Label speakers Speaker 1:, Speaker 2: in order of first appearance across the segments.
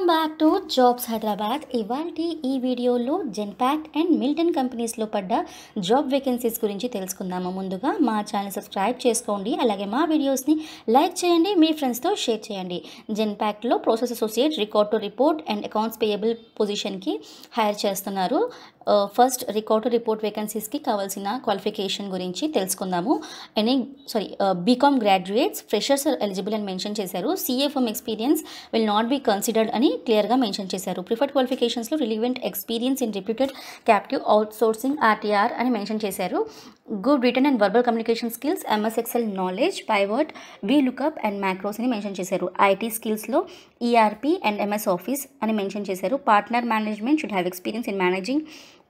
Speaker 1: welcome back to jobs Hyderabad ఇవాళ ఈ వీడియోలో జెన్పాక్ట్ అండ్ మిల్టన్ కంపెనీస్లో పడ్డ జాబ్ వేకెన్సీస్ గురించి తెలుసుకుందాము ముందుగా మా ఛానల్ సబ్స్క్రైబ్ చేసుకోండి అలాగే మా వీడియోస్ని లైక్ చేయండి మీ ఫ్రెండ్స్తో షేర్ చేయండి జెన్పాక్ట్లో process associate record to report and accounts payable పొజిషన్కి హైర్ చేస్తున్నారు ఫస్ట్ రికార్డ్ టు రిపోర్ట్ వేకెన్సీస్కి కావాల్సిన క్వాలిఫికేషన్ గురించి తెలుసుకుందాము any sorry BCom graduates freshers eligible అని మెన్షన్ చేశారు CA from experience will not be considered అని క్లియర్గా మెన్షన్ చేశారు ప్రిఫర్డ్ క్వాలిఫికేషన్స్లో relevant experience in reputed captive outsourcing RTR అని మెన్షన్ చేశారు good written and verbal communication skills MS Excel knowledge pivot V lookup and macros అని mention చేశారు IT స్కిల్స్లో ERP e and MS office అని mention చేశారు partner management should have experience in managing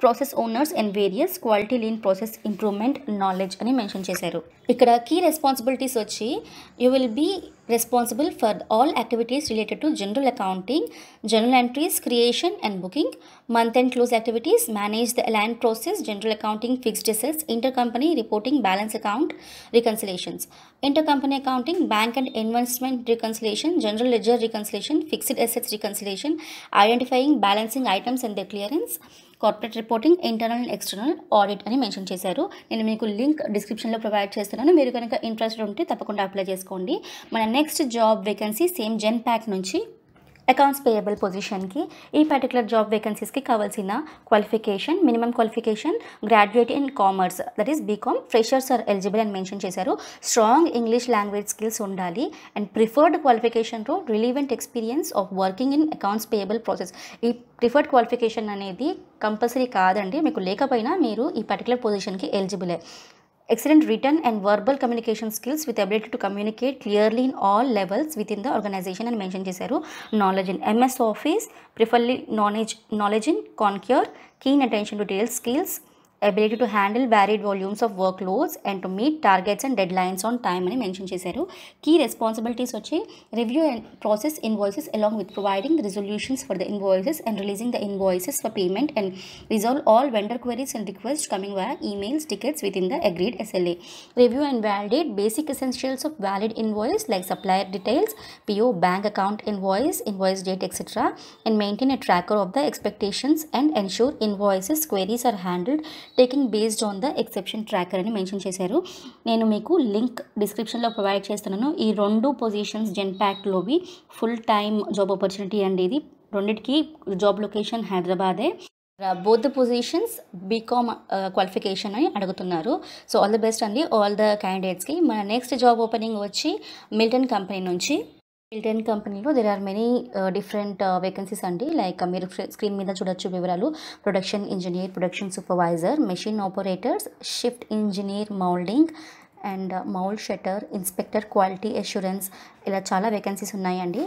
Speaker 1: process owners and various quality lean process improvement knowledge అని mention చేశారు ఇక్కడ key responsibilities వచ్చి you will be responsible for all activities related to general accounting, general entries, creation and booking, month-end close activities, manage the aligned process, general accounting, fixed assets, intercompany reporting, balance account, reconciliations, intercompany accounting, bank and investment reconciliation, general ledger reconciliation, fixed assets reconciliation, identifying balancing items and their clearance, corporate reporting internal and external audit అని mention చేశారు నేను మీకు link డిస్క్రిప్షన్లో provide చేస్తున్నాను మీరు కనుక interest ఉంటే తప్పకుండా అప్లై చేసుకోండి మన next job vacancy same Genpact నుంచి అకౌంట్స్ పేయబుల్ పొజిషన్కి ఈ పర్టికులర్ జాబ్ వేకెన్సీస్కి కావాల్సిన qualification minimum qualification graduate in commerce that is BCom freshers are eligible అని మెన్షన్ చేశారు స్ట్రాంగ్ ఇంగ్లీష్ లాంగ్వేజ్ స్కిల్స్ ఉండాలి అండ్ ప్రిఫర్డ్ క్వాలిఫికేషన్లో relevant experience of working in accounts payable process ఈ preferred qualification అనేది compulsory కాదండి మీకు లేకపోయినా మీరు ఈ పర్టికులర్ పొజిషన్కి ఎలిజిబులే excellent written and verbal communication skills with ability to communicate clearly in all levels within the organization and mention chesaru knowledge in ms office preferably knowledge knowledge in concur keen attention to detail skills ability to handle varied volumes of workloads and to meet targets and deadlines on time and mention chesaru key responsibilities vachi review and process invoices along with providing the resolutions for the invoices and releasing the invoices for payment and resolve all vendor queries and requests coming via emails tickets within the agreed sla review and validate basic essentials of valid invoice like supplier details po bank account invoice invoice date etc and maintain a tracker of the expectations and ensure invoices queries are handled taking based on the exception tracker అని mention చేశారు నేను మీకు link డిస్క్రిప్షన్లో provide చేస్తున్నాను ఈ రెండు positions జెన్ ప్యాక్లోవి ఫుల్ టైమ్ జాబ్ ఆపర్చునిటీ అండి ఇది రెండిటికి జాబ్ లొకేషన్ హైదరాబాదే బోత్ పొజిషన్స్ బీకామ్ క్వాలిఫికేషన్ అని అడుగుతున్నారు సో ఆల్ ద బెస్ట్ అండి ఆల్ ద క్యాండిడేట్స్కి మన నెక్స్ట్ జాబ్ ఓపెనింగ్ వచ్చి మిల్టన్ కంపెనీ నుంచి మిల్టన్ కంపెనీలో there are many different vacancies అండి లైక్ మీరు స్క్రీన్ మీద చూడొచ్చు వివరాలు production engineer production supervisor machine operators shift engineer moulding and mould setter inspector quality assurance ఇలా చాలా వేకెన్సీస్ ఉన్నాయండి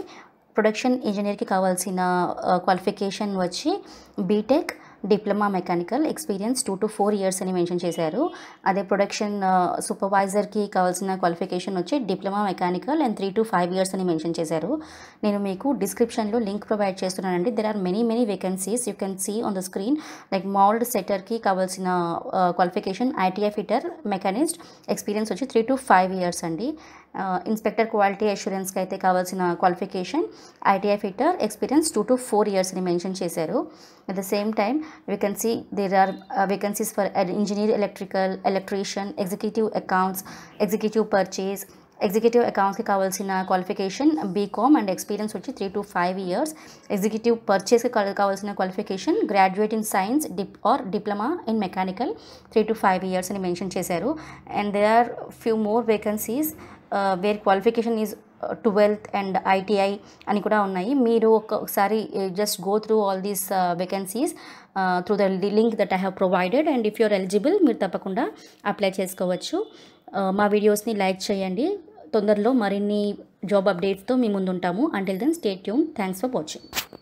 Speaker 1: ప్రొడక్షన్ ఇంజనీర్కి కావాల్సిన క్వాలిఫికేషన్ uh, వచ్చి BTech diploma mechanical experience two to four years అని మెన్షన్ చేశారు అదే ప్రొడక్షన్ సూపర్వైజర్కి కావాల్సిన క్వాలిఫికేషన్ వచ్చి diploma mechanical and three to five years అని మెన్షన్ చేశారు నేను మీకు డిస్క్రిప్షన్లో లింక్ ప్రొవైడ్ చేస్తున్నానండి there are many many vacancies you can see on the screen like mould సెటర్కి కావాల్సిన qualification ITI fitter machinist experience వచ్చి త్రీ టు ఫైవ్ ఇయర్స్ అండి ఇన్స్పెక్టర్ క్వాలిటీ అష్యూరెన్స్కి అయితే కావాల్సిన qualification ITI fitter experience two to four years అని mention చేశారు at the same time vacancy there are vacancies for engineer electrical electrician executive accounts executive purchase executive అకౌంట్స్కి కావాల్సిన qualification BCom and experience వచ్చి three to five years executive పర్చేస్కి కావాల్సిన qualification graduate in science dip or diploma in mechanical three to five years అని mention చేశారు and they are few more vacancies where qualification is twelfth and ITI అని కూడా ఉన్నాయి మీరు ఒక్కొక్కసారి just go through all these vacancies through the link that I have provided and if you're eligible మీరు తప్పకుండా apply చేసుకోవచ్చు uh, మా వీడియోస్ని లైక్ చేయండి తొందరలో మరిన్ని జాబ్ అప్డేట్స్తో మీ ఉంటాము అంటిల్ దెన్ స్టేట్ యూమ్ థ్యాంక్స్ ఫర్ వాచింగ్